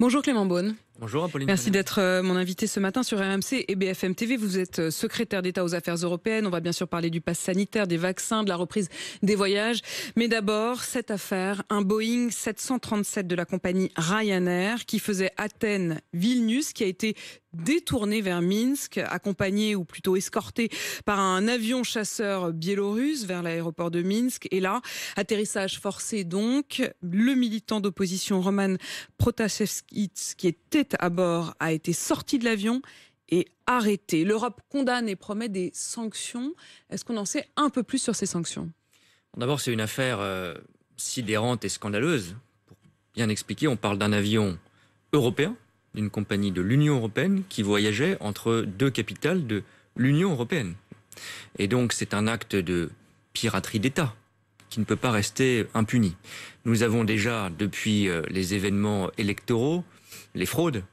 Bonjour Clément Beaune. Bonjour Apolline. Merci d'être euh, mon invité ce matin sur RMC et BFM TV. Vous êtes euh, secrétaire d'État aux affaires européennes. On va bien sûr parler du pass sanitaire, des vaccins, de la reprise des voyages. Mais d'abord, cette affaire, un Boeing 737 de la compagnie Ryanair qui faisait Athènes-Vilnius, qui a été détourné vers Minsk, accompagné ou plutôt escorté par un avion chasseur biélorusse vers l'aéroport de Minsk. Et là, atterrissage forcé donc, le militant d'opposition Roman Protasevskits, qui était à bord a été sorti de l'avion et arrêté. L'Europe condamne et promet des sanctions. Est-ce qu'on en sait un peu plus sur ces sanctions D'abord, c'est une affaire euh, sidérante et scandaleuse. Pour bien expliquer, on parle d'un avion européen, d'une compagnie de l'Union européenne qui voyageait entre deux capitales de l'Union européenne. Et donc, c'est un acte de piraterie d'État qui ne peut pas rester impuni. Nous avons déjà, depuis euh, les événements électoraux, les fraudes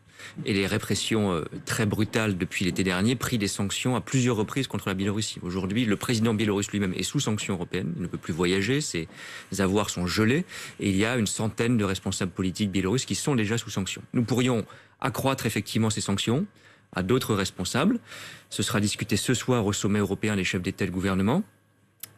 et les répressions euh, très brutales depuis l'été dernier, pris des sanctions à plusieurs reprises contre la Biélorussie. Aujourd'hui, le président biélorusse lui-même est sous sanctions européennes. il ne peut plus voyager, ses avoirs sont gelés, et il y a une centaine de responsables politiques biélorusses qui sont déjà sous sanctions. Nous pourrions accroître effectivement ces sanctions à d'autres responsables. Ce sera discuté ce soir au sommet européen des chefs d'État et de gouvernement.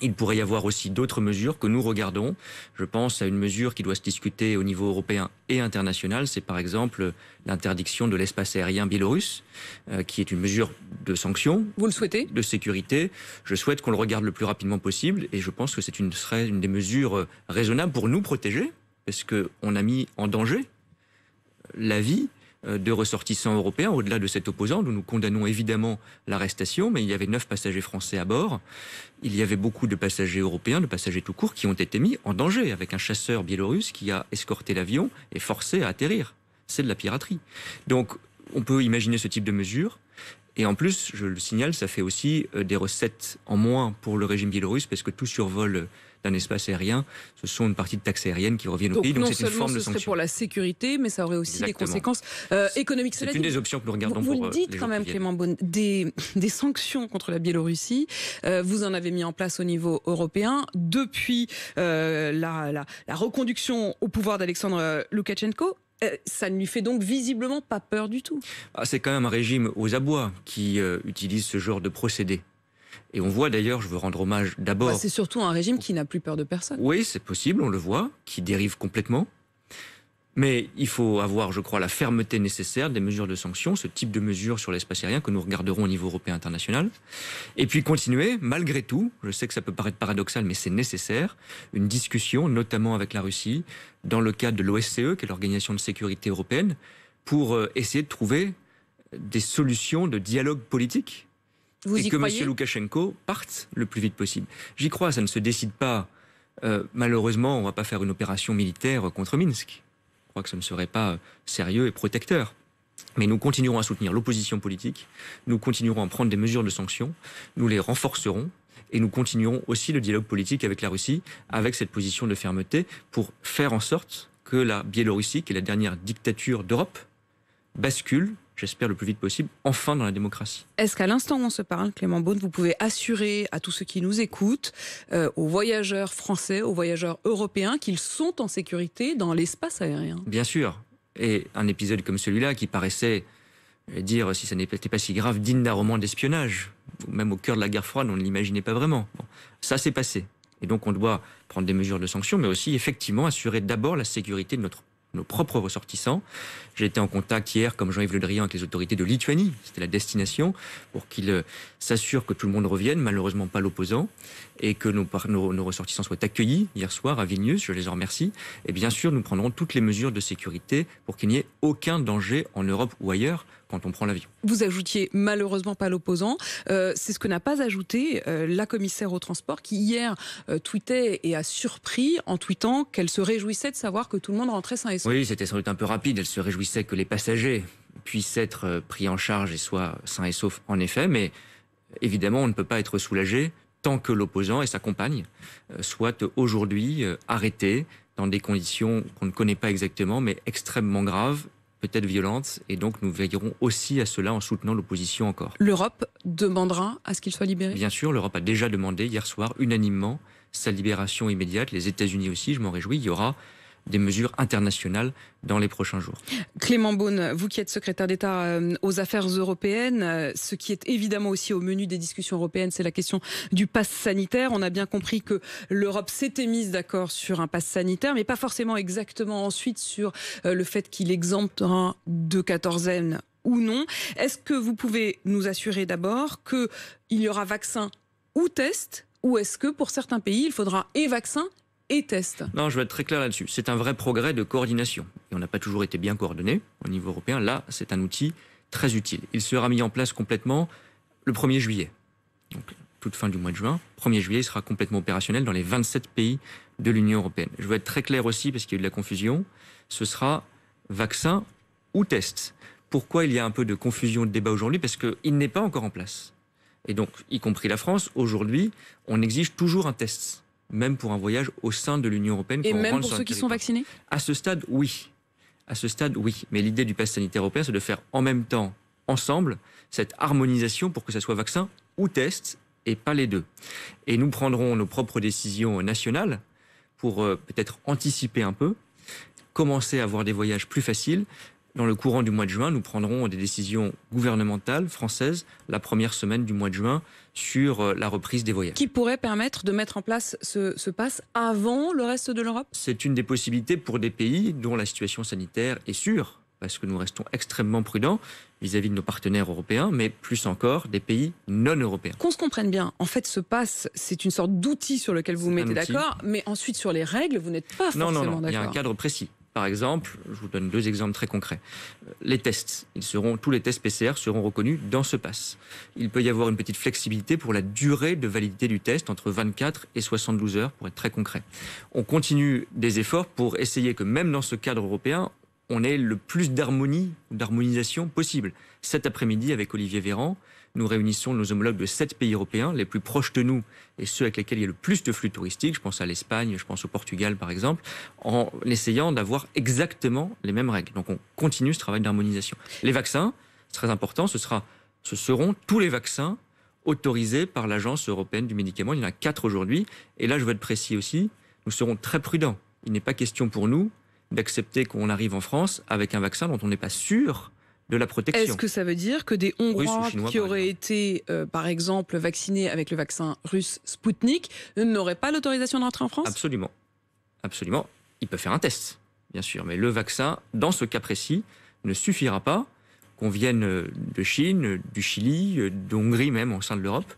Il pourrait y avoir aussi d'autres mesures que nous regardons. Je pense à une mesure qui doit se discuter au niveau européen et international. C'est par exemple l'interdiction de l'espace aérien biélorusse, euh, qui est une mesure de sanction. Vous le souhaitez De sécurité. Je souhaite qu'on le regarde le plus rapidement possible et je pense que c'est une, serait une des mesures euh, raisonnables pour nous protéger, parce qu'on a mis en danger euh, la vie euh, de ressortissants européens, au-delà de cet opposant, nous nous condamnons évidemment l'arrestation, mais il y avait neuf passagers français à bord. Il y avait beaucoup de passagers européens, de passagers tout court, qui ont été mis en danger avec un chasseur biélorusse qui a escorté l'avion et forcé à atterrir. C'est de la piraterie. Donc, on peut imaginer ce type de mesures. Et en plus, je le signale, ça fait aussi euh, des recettes en moins pour le régime biélorusse parce que tout survol d'un espace aérien, ce sont une partie de taxes aériennes qui reviennent au pays. Donc c'est une forme de Serait pour la sécurité, mais ça aurait aussi des conséquences euh, économiques. C'est une des options que nous regardons vous, Vous le euh, dites quand même, Clément Beaune, des, des, sanctions contre la Biélorussie. Euh, vous en avez mis en place au niveau européen depuis la, la, reconduction au pouvoir d'Alexandre Loukachenko. ça ne lui fait donc visiblement pas peur du tout. Ah, c'est quand même un régime aux abois qui utilise ce genre de procédé. Et on voit d'ailleurs, je veux rendre hommage d'abord. c'est surtout un régime qui n'a plus peur de personne. Oui, c'est possible, on le voit, qui dérive complètement. Mais il faut avoir, je crois, la fermeté nécessaire des mesures de sanctions, ce type de mesures sur l'espace aérien que nous regarderons au niveau européen international. Et puis continuer, malgré tout, je sais que ça peut paraître paradoxal, mais c'est nécessaire, une discussion, notamment avec la Russie, dans le cadre de l'OSCE, qui est l'Organisation de sécurité européenne, pour euh, essayer de trouver des solutions de dialogue politique et que M. Loukachenko parte le plus vite possible. J'y crois, ça ne se décide pas. Euh, malheureusement, on ne va pas faire une opération militaire contre Minsk. Je crois que ce ne serait pas euh, sérieux et protecteur. Mais nous continuerons à soutenir l'opposition politique, nous continuerons à prendre des mesures de sanctions, nous les renforcerons et nous continuerons aussi le dialogue politique avec la Russie, avec cette position de fermeté, pour faire en sorte que la Biélorussie, qui est la dernière dictature d'Europe, bascule j'espère le plus vite possible, enfin dans la démocratie. Est-ce qu'à l'instant où on se parle, Clément Beaune, vous pouvez assurer à tous ceux qui nous écoutent, euh, aux voyageurs français, aux voyageurs européens, qu'ils sont en sécurité dans l'espace aérien Bien sûr. Et un épisode comme celui-là, qui paraissait dire, si ça n'était pas si grave, digne d'un roman d'espionnage, même au cœur de la guerre froide, on ne l'imaginait pas vraiment. ça s'est passé. Et donc on doit prendre des mesures de sanction, mais aussi effectivement assurer d'abord la sécurité de notre nos propres ressortissants. J'ai été en contact hier, comme Jean-Yves Le Drian, avec les autorités de Lituanie, c'était la destination, pour qu'ils euh, s'assurent que tout le monde revienne, malheureusement pas l'opposant, et que nos, ressortissants soient accueillis hier soir à Vilnius, je les en remercie. Et bien sûr, nous prendrons toutes les mesures de sécurité pour qu'il n'y ait aucun danger en Europe ou ailleurs quand on prend l'avion. Vous ajoutiez malheureusement pas l'opposant. Euh, c'est ce que n'a pas ajouté euh, la commissaire au transport qui hier euh, tweetait et a surpris en tweetant qu'elle se réjouissait de savoir que tout le monde rentrait sain et sauf. Oui, c'était sans doute un peu rapide. Elle se réjouissait que les passagers puissent être pris en charge et soient sains et saufs en effet, mais évidemment on ne peut pas être soulagé tant que l'opposant et sa compagne soient aujourd'hui arrêtés dans des conditions qu'on ne connaît pas exactement, mais extrêmement graves peut-être violente, et donc nous veillerons aussi à cela en soutenant l'opposition encore. L'Europe demandera à ce qu'il soit libéré Bien sûr, l'Europe a déjà demandé hier soir unanimement sa libération immédiate, les États-Unis aussi, je m'en réjouis, il y aura des mesures internationales dans les prochains jours. Clément Beaune, vous qui êtes secrétaire d'État euh, aux affaires européennes, euh, ce qui est évidemment aussi au menu des discussions européennes, c'est la question du pass sanitaire. On a bien compris que l'Europe s'était mise d'accord sur un pass sanitaire, mais pas forcément exactement ensuite sur euh, le fait qu'il exemptera de quatorzaine ou non. Est-ce que vous pouvez nous assurer d'abord qu'il y aura vaccin ou test ou est-ce que pour certains pays, il faudra et vaccin et test. Non, je vais être très clair là-dessus. C'est un vrai progrès de coordination. Et on n'a pas toujours été bien coordonné au niveau européen. Là, c'est un outil très utile. Il sera mis en place complètement le 1er juillet. Donc, toute fin du mois de juin. 1er juillet, il sera complètement opérationnel dans les 27 pays de l'Union européenne. Je vais être très clair aussi, parce qu'il y a eu de la confusion. Ce sera vaccin ou test. Pourquoi il y a un peu de confusion de débat aujourd'hui Parce qu'il n'est pas encore en place. Et donc, y compris la France, aujourd'hui, on exige toujours un test même pour un voyage au sein de l'Union européenne. Et même pour ceux qui sont vaccinés À ce stade, oui. À ce stade, oui. Mais l'idée du pass sanitaire européen, c'est de faire en même temps, ensemble, cette harmonisation pour que ça soit vaccin ou test et pas les deux. Et nous prendrons nos propres décisions nationales pour euh, peut-être anticiper un peu, commencer à avoir des voyages plus faciles, dans le courant du mois de juin, nous prendrons des décisions gouvernementales françaises la première semaine du mois de juin sur euh, la reprise des voyages. Qui pourrait permettre de mettre en place ce, ce pass avant le reste de l'Europe C'est une des possibilités pour des pays dont la situation sanitaire est sûre, parce que nous restons extrêmement prudents vis-à-vis de nos partenaires européens, mais plus encore des pays non européens. Qu'on se comprenne bien, en fait, ce passe, c'est une sorte d'outil sur lequel vous vous mettez d'accord, mais ensuite sur les règles, vous n'êtes pas forcément d'accord. Non, non, il y a un cadre précis. Par exemple, je vous donne deux exemples très concrets. Les tests, ils seront tous les tests PCR seront reconnus dans ce pass. Il peut y avoir une petite flexibilité pour la durée de validité du test entre 24 et 72 heures pour être très concret. On continue des efforts pour essayer que même dans ce cadre européen, on ait le plus d'harmonie, d'harmonisation possible. Cet après-midi, avec Olivier Véran, nous réunissons nos homologues de sept pays européens, les plus proches de nous et ceux avec lesquels il y a le plus de flux touristiques, je pense à l'Espagne, je pense au Portugal par exemple, en essayant d'avoir exactement les mêmes règles. Donc on continue ce travail d'harmonisation. Les vaccins, c'est très important, ce, sera, ce seront tous les vaccins autorisés par l'Agence européenne du médicament. Il y en a quatre aujourd'hui. Et là, je veux être précis aussi, nous serons très prudents. Il n'est pas question pour nous d'accepter qu'on arrive en France avec un vaccin dont on n'est pas sûr de la protection. Est-ce que ça veut dire que des Hongrois qui auraient été, euh, par exemple, vaccinés avec le vaccin russe Sputnik n'auraient pas l'autorisation d'entrer en France Absolument. Absolument. Ils peuvent faire un test, bien sûr, mais le vaccin, dans ce cas précis, ne suffira pas qu'on vienne euh, de Chine, euh, du Chili, d'Hongrie même au sein de l'Europe,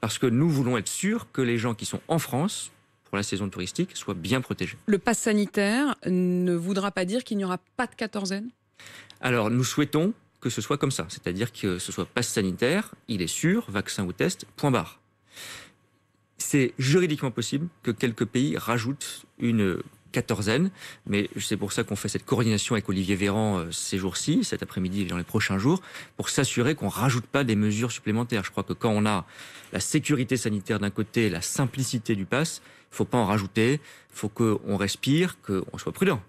parce que nous voulons être sûrs que les gens qui sont en France pour la saison touristique soient bien protégés. Le pass sanitaire ne voudra pas dire qu'il n'y aura pas de quatorzaine alors nous souhaitons que ce soit comme ça, c'est-à-dire que ce soit passe sanitaire, il est sûr, vaccin ou test, point barre. C'est juridiquement possible que quelques pays rajoutent une quatorzaine, mais c'est pour ça qu'on fait cette coordination avec Olivier Véran euh, ces jours-ci, cet après-midi et dans les prochains jours, pour s'assurer qu'on rajoute pas des mesures supplémentaires. Je crois que quand on a la sécurité sanitaire d'un côté, la simplicité du pass, faut pas en rajouter, Il faut qu'on respire, qu'on soit prudent.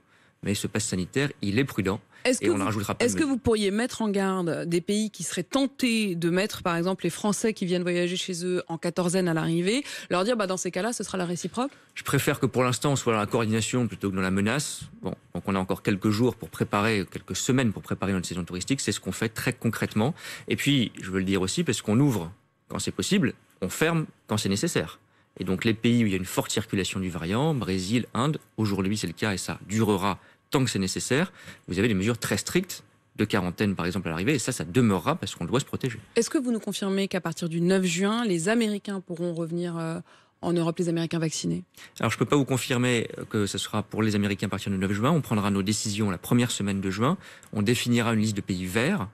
Mais ce passe sanitaire, il est prudent. Est-ce que, vous pourriez mettre en garde des pays qui seraient tentés de mettre, par exemple, les Français qui viennent voyager chez eux en quatorzaine à l'arrivée, leur dire, bah, dans ces cas-là, ce sera la réciproque Je préfère que pour l'instant, on soit dans la coordination plutôt que dans la menace. donc on a encore quelques jours pour préparer, quelques semaines pour préparer notre saison touristique. C'est ce qu'on fait très concrètement. Et puis, je veux le dire aussi, parce qu'on ouvre quand c'est possible, on ferme quand c'est nécessaire. Et donc les pays où il y a une forte circulation du variant, Brésil, Inde, aujourd'hui c'est le cas et ça durera tant que c'est nécessaire. Vous avez des mesures très strictes de quarantaine, par exemple, à l'arrivée. Et ça, ça demeurera parce qu'on doit se protéger. Est-ce que vous nous confirmez qu'à partir du 9 juin, les Américains pourront revenir euh, en Europe, les Américains vaccinés Alors, je ne peux pas vous confirmer que ce sera pour les Américains à partir du 9 juin. On prendra nos décisions la première semaine de juin. On définira une liste de pays verts,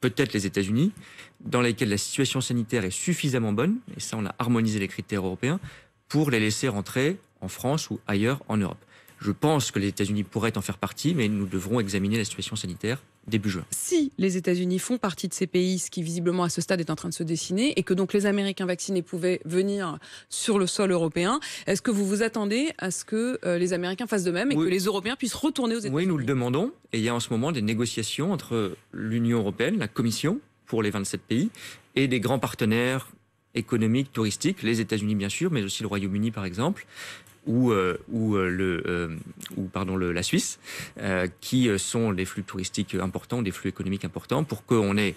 peut-être les États-Unis, dans lesquels la situation sanitaire est suffisamment bonne. Et ça, on a harmonisé les critères européens pour les laisser rentrer en France ou ailleurs en Europe. Je pense que les États-Unis pourraient en faire partie, mais nous devrons examiner la situation sanitaire début juin. Si les États-Unis font partie de ces pays, ce qui visiblement à ce stade est en train de se dessiner, et que donc les Américains vaccinés pouvaient venir sur le sol européen, est-ce que vous vous attendez à ce que euh, les Américains fassent de même et que les Européens puissent retourner aux États-Unis Oui, nous le demandons, et il y a en ce moment des négociations entre l'Union européenne, la Commission pour les 27 pays, et des grands partenaires économiques, touristiques, les États-Unis bien sûr, mais aussi le Royaume-Uni par exemple, ou, euh, euh, le, euh, ou pardon, la Suisse, qui sont des flux touristiques importants, des flux économiques importants, pour qu'on ait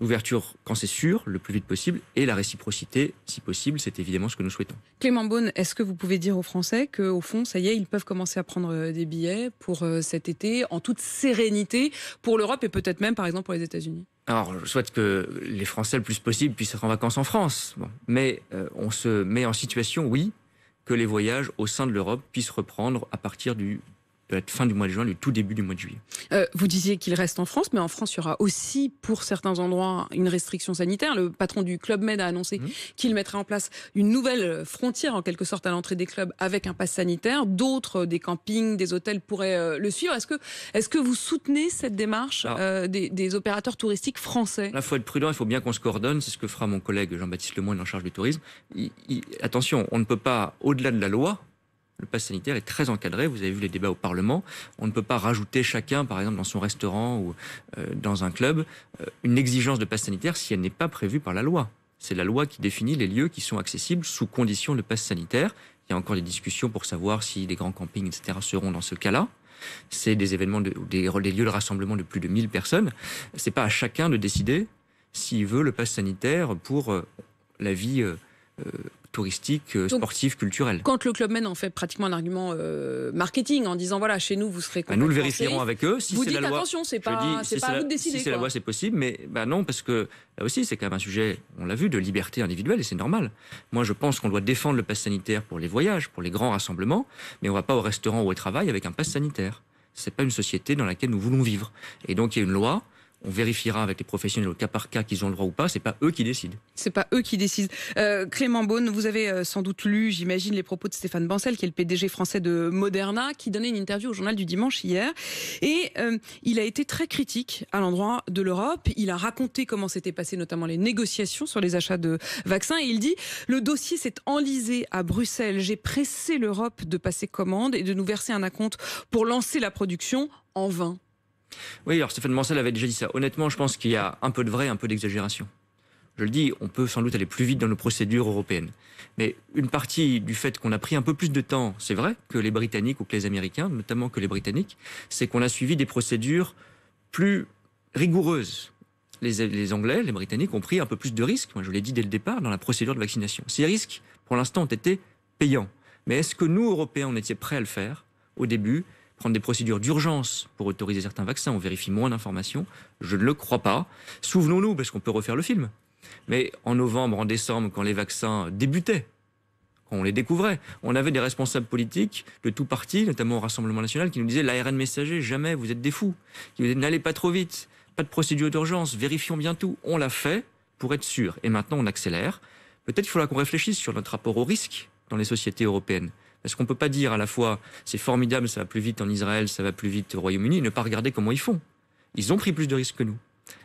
l'ouverture quand c'est sûr, le plus vite possible, et la réciprocité, si possible, c'est évidemment ce que nous souhaitons. Clément Beaune, est-ce que vous pouvez dire aux Français qu'au fond, ça y est, ils peuvent commencer à prendre des billets pour cet été en toute sérénité pour l'Europe et peut-être même, par exemple, pour les États-Unis alors, je souhaite que les Français, le plus possible, puissent être en vacances en France. Mais on se met en situation, oui, que les voyages au sein de l'Europe puissent reprendre à partir du peut être fin du mois de juin, le tout début du mois de juillet. Euh, vous disiez qu'il reste en France, mais en France, il y aura aussi, pour certains endroits, une restriction sanitaire. Le patron du Club Med a annoncé mmh. qu'il mettrait en place une nouvelle frontière, en quelque sorte, à l'entrée des clubs avec un pass sanitaire. D'autres, euh, des campings, des hôtels pourraient euh, le suivre. Est-ce que, est que vous soutenez cette démarche ah. des, opérateurs touristiques français il faut être prudent, il faut bien qu'on se coordonne. C'est ce que fera mon collègue Jean-Baptiste Lemoyne en charge du tourisme. attention, on ne peut pas, au-delà de la loi, le pass sanitaire est très encadré. Vous avez vu les débats au Parlement. On ne peut pas rajouter chacun, par exemple, dans son restaurant ou euh, dans un club, euh, une exigence de pass sanitaire si elle n'est pas prévue par la loi. C'est la loi qui définit les lieux qui sont accessibles sous condition de pass sanitaire. Il y a encore des discussions pour savoir si des grands campings, etc., seront dans ce cas-là. C'est des événements, des, lieux de rassemblement de plus de 1000 personnes. C'est pas à chacun de décider s'il veut le pass sanitaire pour euh, la vie touristique, euh, sportifs, culturels. Quand le Club mène en fait pratiquement un argument euh, marketing en disant voilà, chez nous vous serez bah, Nous le vérifierons avec eux. vous dites attention, c'est pas, pas à vous de décider. Si c'est la loi, c'est possible, mais bah non, parce que là aussi, c'est quand même un sujet, on l'a vu, de liberté individuelle et c'est normal. Moi, je pense qu'on doit défendre le pass sanitaire pour les voyages, pour les grands rassemblements, mais on va pas au restaurant ou au travail avec un pass sanitaire. C'est pas une société dans laquelle nous voulons vivre. Et donc, il y a une loi on vérifiera avec les professionnels au cas par cas qu'ils ont le droit ou pas. C'est pas eux qui décident. C'est pas eux qui décident. Euh, Clément Beaune, vous avez euh, sans doute lu, j'imagine, les propos de Stéphane Bancel, qui est le PDG français de Moderna, qui donnait une interview au Journal du Dimanche hier, et euh, il a été très critique à l'endroit de l'Europe. Il a raconté comment s'étaient passées notamment les négociations sur les achats de vaccins, et il dit le dossier s'est enlisé à Bruxelles. J'ai pressé l'Europe de passer commande et de nous verser un acompte pour lancer la production en vain. Oui, alors Stéphane Mansel avait déjà dit ça. Honnêtement, je pense qu'il y a un peu de vrai, un peu d'exagération. Je le dis, on peut sans doute aller plus vite dans nos procédures européennes. Mais une partie du fait qu'on a pris un peu plus de temps, c'est vrai, que les Britanniques ou que les Américains, notamment que les Britanniques, c'est qu'on a suivi des procédures plus rigoureuses. Les, Anglais, les Britanniques ont pris un peu plus de risques, moi je l'ai dit dès le départ, dans la procédure de vaccination. Ces risques, pour l'instant, ont été payants. Mais est-ce que nous, Européens, on était prêts à le faire au début prendre des procédures d'urgence pour autoriser certains vaccins, on vérifie moins d'informations. Je ne le crois pas. Souvenons-nous, parce qu'on peut refaire le film. Mais en novembre, en décembre, quand les vaccins débutaient, quand on les découvrait, on avait des responsables politiques de tout parti, notamment au Rassemblement national, qui nous disaient l'ARN messager, jamais, vous êtes des fous. Qui nous disaient n'allez pas trop vite, pas de procédure d'urgence, vérifions bien tout. On l'a fait pour être sûr. Et maintenant, on accélère. Peut-être qu'il faudra qu'on réfléchisse sur notre rapport au risque dans les sociétés européennes. Est-ce qu'on peut pas dire à la fois c'est formidable, ça va plus vite en Israël, ça va plus vite au Royaume-Uni, ne pas regarder comment ils font. Ils ont pris plus de risques que nous.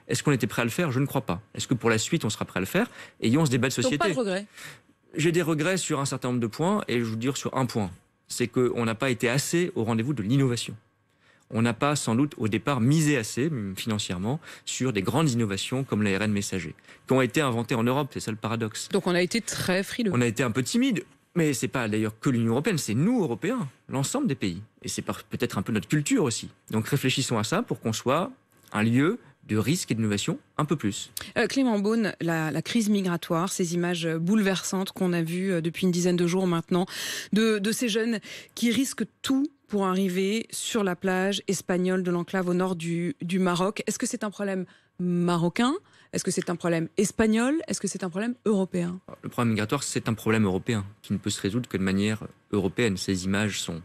Est-ce qu'on était prêt à le faire Je ne crois pas. Est-ce que pour la suite, on sera prêt à le faire Ayons ce débat de société. pas regrets. J'ai des regrets sur un certain nombre de points, et je vous dire sur un point, c'est qu'on n'a pas été assez au rendez-vous de l'innovation. On n'a pas sans doute au départ misé assez hum, financièrement sur des grandes innovations comme l'ARN messager, qui ont été inventées en Europe, c'est ça le paradoxe. Donc on a été très frileux. On a été un peu timide. Mais ce n'est pas d'ailleurs que l'Union européenne, c'est nous Européens, l'ensemble des pays. Et c'est peut-être un peu notre culture aussi. Donc réfléchissons à ça pour qu'on soit un lieu de risque et d'innovation un peu plus. Euh, Clément Beaune, la, crise migratoire, ces images bouleversantes qu'on a vues euh, depuis une dizaine de jours maintenant, de, ces jeunes qui risquent tout pour arriver sur la plage espagnole de l'enclave au nord du Maroc. Est-ce que c'est un problème marocain est-ce que c'est un problème espagnol Est-ce que c'est un problème européen Le problème migratoire, c'est un problème européen qui ne peut se résoudre que de manière européenne. Ces images sont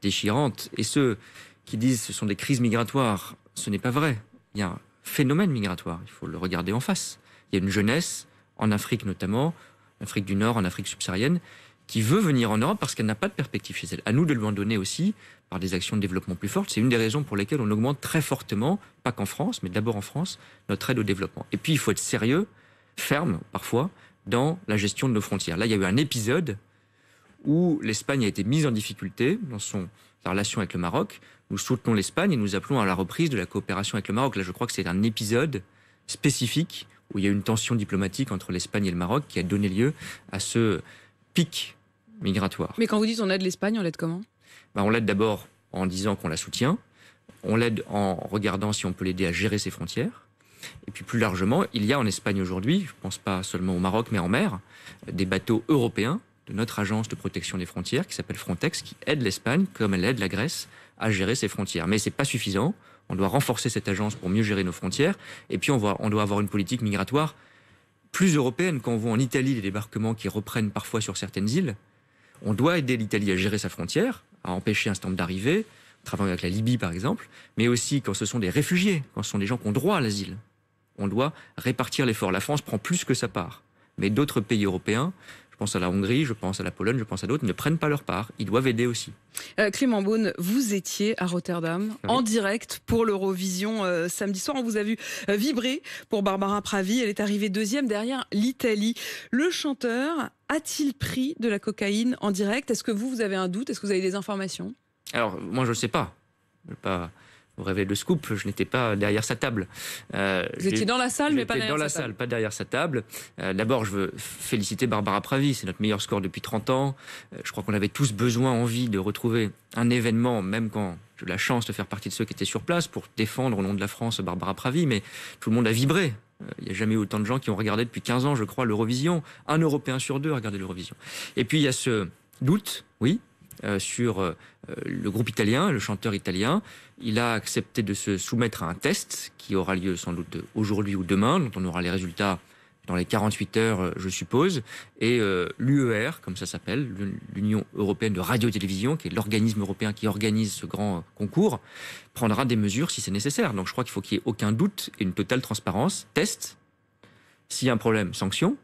déchirantes. Et ceux qui disent que ce sont des crises migratoires, ce n'est pas vrai. Il y a un phénomène migratoire, il faut le regarder en face. Il y a une jeunesse, en Afrique notamment, en Afrique du Nord, en Afrique subsaharienne, qui veut venir en Europe parce qu'elle n'a pas de perspective chez elle. À nous de lui en donner aussi par des actions de développement plus fortes. C'est une des raisons pour lesquelles on augmente très fortement, pas qu'en France, mais d'abord en France, notre aide au développement. Et puis il faut être sérieux, ferme parfois, dans la gestion de nos frontières. Là, il y a eu un épisode où l'Espagne a été mise en difficulté dans son sa relation avec le Maroc. Nous soutenons l'Espagne et nous appelons à la reprise de la coopération avec le Maroc. Là, je crois que c'est un épisode spécifique où il y a une tension diplomatique entre l'Espagne et le Maroc qui a donné lieu à ce pic migratoire. Mais quand vous dites on aide l'Espagne, on l'aide comment ben, On l'aide d'abord en disant qu'on la soutient, on l'aide en regardant si on peut l'aider à gérer ses frontières. Et puis plus largement, il y a en Espagne aujourd'hui, je ne pense pas seulement au Maroc, mais en mer, des bateaux européens de notre agence de protection des frontières qui s'appelle Frontex, qui aide l'Espagne, comme elle aide la Grèce, à gérer ses frontières. Mais ce n'est pas suffisant. On doit renforcer cette agence pour mieux gérer nos frontières. Et puis on, doit avoir une politique migratoire plus européenne. Quand on voit en Italie des débarquements qui reprennent parfois sur certaines îles, on doit aider l'Italie à gérer sa frontière, à empêcher un stand d'arrivée, en travaillant avec la Libye par exemple, mais aussi quand ce sont des réfugiés, quand ce sont des gens qui ont droit à l'asile. On doit répartir l'effort. La France prend plus que sa part, mais d'autres pays européens je pense à la Hongrie, je pense à la Pologne, je pense à d'autres, ne prennent pas leur part. Ils doivent aider aussi. Euh, Clément Beaune, vous étiez à Rotterdam en direct pour l'Eurovision euh, samedi soir. On vous a vu euh, vibrer pour Barbara Pravi. Elle est arrivée deuxième derrière l'Italie. Le chanteur a-t-il pris de la cocaïne en direct Est-ce que vous, vous avez un doute Est-ce que vous avez des informations Alors, moi, je ne sais pas. Je ne pas vous le scoop, je n'étais pas derrière sa table. Euh, vous étiez dans la salle, mais pas derrière dans sa la table. salle, pas derrière sa table. Euh, D'abord, je veux féliciter Barbara Pravi, c'est notre meilleur score depuis 30 ans. Euh, je crois qu'on avait tous besoin, envie de retrouver un événement, même quand j'ai eu la chance de faire partie de ceux qui étaient sur place pour défendre au nom de la France Barbara Pravi, mais tout le monde a vibré. Euh, il n'y a jamais eu autant de gens qui ont regardé depuis 15 ans, je crois, l'Eurovision. Un Européen sur deux a regardé l'Eurovision. Et puis, il y a ce doute, oui, euh, sur euh, le groupe italien, le chanteur italien. Il a accepté de se soumettre à un test qui aura lieu sans doute aujourd'hui ou demain, dont on aura les résultats dans les 48 heures, euh, je suppose. Et l'UER, comme ça s'appelle, l'Union européenne de radio-télévision, qui est l'organisme européen qui organise ce grand concours, prendra des mesures si c'est nécessaire. Donc je crois qu'il faut qu'il n'y ait aucun doute et une totale transparence. Test. S'il y a un problème, sanction.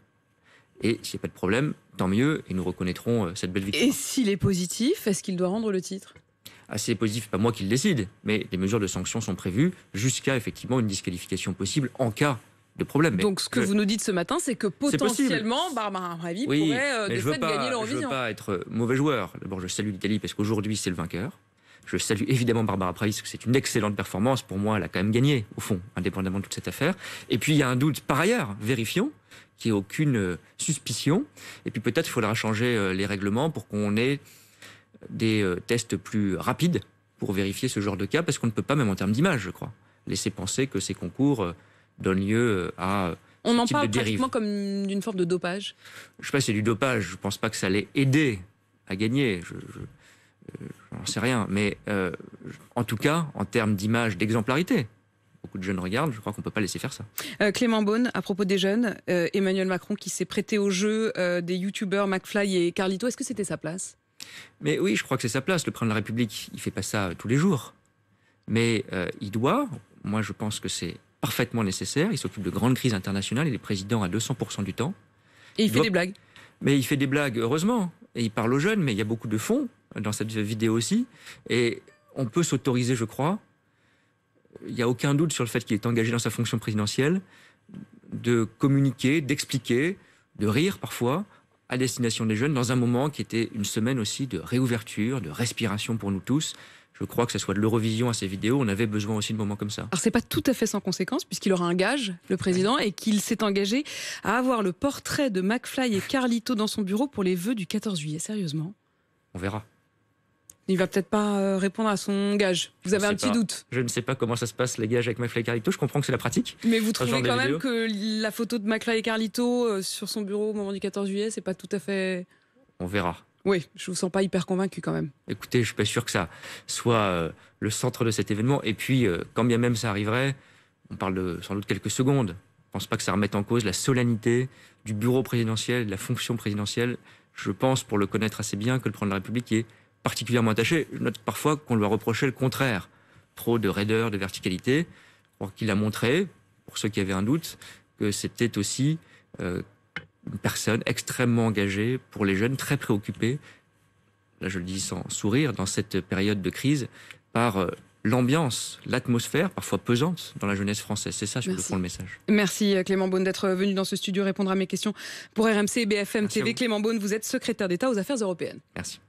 Et s'il n'y a pas de problème, tant mieux, et nous reconnaîtrons euh, cette belle victoire. Et s'il est positif, est-ce qu'il doit rendre le titre assez ah, positif, pas moi qui le décide, mais des mesures de sanctions sont prévues jusqu'à effectivement une disqualification possible en cas de problème. Donc ce que vous nous dites ce matin, c'est que potentiellement Barbara Pravi pourrait euh, de gagner fait Oui, pas, Je ne veux pas hein. être euh, mauvais joueur. D'abord, je salue l'Italie parce qu'aujourd'hui c'est le vainqueur. Je salue évidemment Barbara Pravi parce que c'est une excellente performance. Pour moi, elle a quand même gagné, au fond, indépendamment de toute cette affaire. Et puis, il y a un doute, par ailleurs, vérifions, qu'il n'y ait aucune euh, suspicion. Et puis peut-être il faudra changer euh, les règlements pour qu'on ait euh, des tests plus rapides pour vérifier ce genre de cas, parce qu'on ne peut pas, même en termes d'image, je crois, laisser penser que ces concours donnent lieu à... On en parle pratiquement comme d'une forme de dopage. Je ne sais pas si c'est du dopage, je ne pense pas que ça allait aider à gagner, je, n'en sais rien, mais en tout cas, en termes d'image, d'exemplarité, beaucoup de jeunes regardent, je crois qu'on ne peut pas laisser faire ça. Euh, Clément Beaune, à propos des jeunes, euh, Emmanuel Macron qui s'est prêté au jeu euh, des youtubeurs McFly et Carlito, est-ce que c'était sa place Mais oui, je crois que c'est sa place. Le président de la République, il fait pas ça tous les jours. Mais il doit, moi je pense que c'est parfaitement nécessaire, il s'occupe de grandes crises internationales, il est président à 200% du temps. Et il, fait des blagues Mais il fait des blagues, heureusement. Et il parle aux jeunes, mais il y a beaucoup de fonds dans cette vidéo aussi. Et on peut s'autoriser, je crois, il n'y a aucun doute sur le fait qu'il est engagé dans sa fonction présidentielle, de communiquer, d'expliquer, de rire parfois à destination des jeunes dans un moment qui était une semaine aussi de réouverture, de respiration pour nous tous. Je crois que ce soit de l'Eurovision à ces vidéos, on avait besoin aussi de moments comme ça. Alors c'est pas tout à fait sans conséquence puisqu'il aura un gage, le président, et qu'il s'est engagé à avoir le portrait de McFly et Carlito dans son bureau pour les vœux du 14 juillet. Sérieusement On verra il va peut-être pas euh, répondre à son gage. Vous avez un petit doute. Je ne sais pas comment ça se passe les gages avec McFly et Carlito. Je comprends que c'est la pratique. Mais vous trouvez quand même que la photo de McFly et Carlito euh, sur son bureau au moment du 14 juillet, c'est pas tout à fait. On verra. Oui, je vous sens pas hyper convaincu quand même. Écoutez, je suis pas sûr que ça soit euh, le centre de cet événement. Et puis, quand bien même ça arriverait, on parle sans doute quelques secondes. Je pense pas que ça remette en cause la solennité du bureau présidentiel, de la fonction présidentielle. Je pense, pour le connaître assez bien, que le président de la République est particulièrement attaché. Je note parfois qu'on lui a reproché le contraire, trop de raideur, de verticalité. Je qu'il a montré, pour ceux qui avaient un doute, que c'était aussi euh, une personne extrêmement engagée pour les jeunes, très préoccupée, là je le dis sans sourire, dans cette période de crise, par euh, l'ambiance, l'atmosphère parfois pesante dans la jeunesse française. C'est ça sur le fond le message. Merci euh, Clément Beaune d'être venu dans ce studio répondre à mes questions pour RMC et BFM TV. Clément Beaune, vous êtes secrétaire d'État aux affaires européennes. Merci.